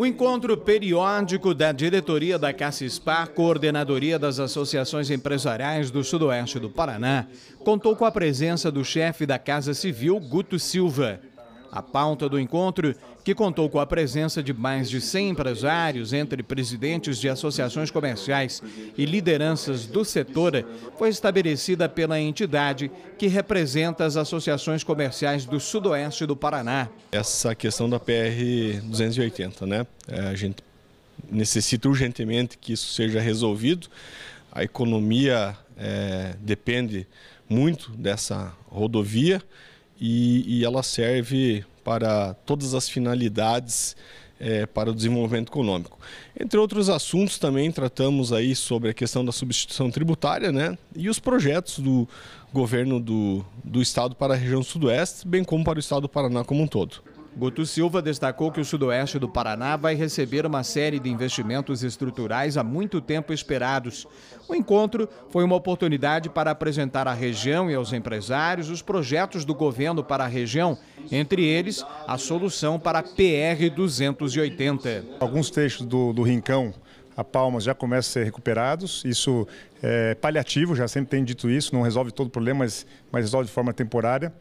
O encontro periódico da diretoria da Cassispar, coordenadoria das associações empresariais do sudoeste do Paraná, contou com a presença do chefe da Casa Civil, Guto Silva. A pauta do encontro, que contou com a presença de mais de 100 empresários, entre presidentes de associações comerciais e lideranças do setor, foi estabelecida pela entidade que representa as associações comerciais do sudoeste do Paraná. Essa questão da PR 280, né? É, a gente necessita urgentemente que isso seja resolvido. A economia é, depende muito dessa rodovia e, e ela serve para todas as finalidades é, para o desenvolvimento econômico. Entre outros assuntos também tratamos aí sobre a questão da substituição tributária, né? E os projetos do governo do, do estado para a região sudoeste, bem como para o estado do Paraná como um todo. Guto Silva destacou que o sudoeste do Paraná vai receber uma série de investimentos estruturais há muito tempo esperados. O encontro foi uma oportunidade para apresentar à região e aos empresários os projetos do governo para a região, entre eles a solução para a PR 280. Alguns trechos do, do Rincão a Palmas já começam a ser recuperados. Isso é, paliativo, já sempre tem dito isso, não resolve todo o problema, mas, mas resolve de forma temporária.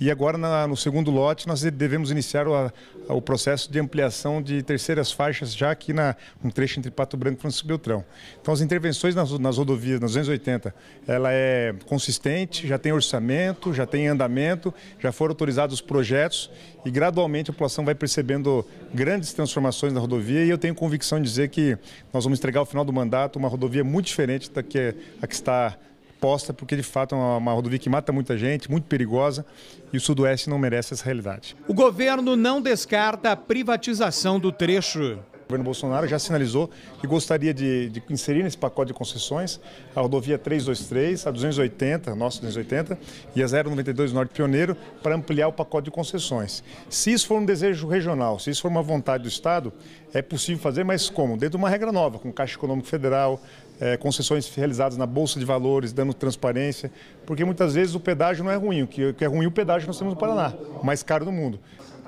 E agora, na, no segundo lote, nós devemos iniciar o, a, o, processo de ampliação de terceiras faixas, já aqui na um trecho entre Pato Branco e Francisco Beltrão. Então, as intervenções nas, nas rodovias, nas 280, ela é consistente, já tem orçamento, já tem andamento, já foram autorizados os projetos e, gradualmente, a população vai percebendo grandes transformações na rodovia e eu tenho convicção de dizer que nós vamos entregar ao final do mandato uma rodovia muito diferente da que é a que está posta, porque de fato é uma, uma rodovia que mata muita gente, muito perigosa, e o Sudoeste não merece essa realidade. O governo não descarta a privatização do trecho. O governo Bolsonaro já sinalizou que gostaria de, de, inserir nesse pacote de concessões a rodovia 323, a 280, nossa 280, e a 092 Norte Pioneiro, para ampliar o pacote de concessões. Se isso for um desejo regional, se isso for uma vontade do Estado, é possível fazer, mas como? Dentro de uma regra nova, com Caixa Econômico Federal, é, concessões realizadas na Bolsa de Valores, dando transparência, porque muitas vezes o pedágio não é ruim, o que é ruim o pedágio nós temos no Paraná, o mais caro do mundo.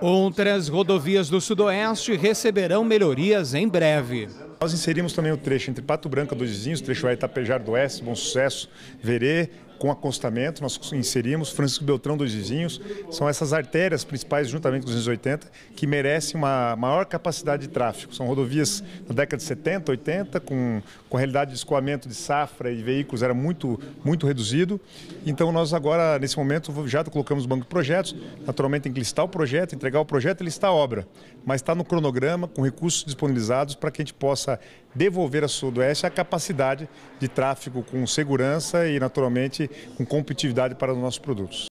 Outras rodovias do Sudoeste receberão melhorias em breve. Nós inserimos também o trecho entre Pato Branco dos Vizinhos, trecho A Itapejar do Oeste, Bom Sucesso, Verê, com acostamento, nós inserimos Francisco Beltrão dos Vizinhos, são essas artérias principais, juntamente com os 280, que merecem uma maior capacidade de tráfego. São rodovias da década de 70, 80, com, com a realidade de escoamento de safra e veículos era muito, muito reduzido. Então nós agora, nesse momento, já colocamos o banco de projetos, naturalmente tem que listar o projeto, entregar o projeto e listar a obra. Mas está no cronograma, com recursos disponibilizados para que a gente possa devolver a Sudoeste a capacidade de tráfego com segurança e, naturalmente, com competitividade para os nossos produtos.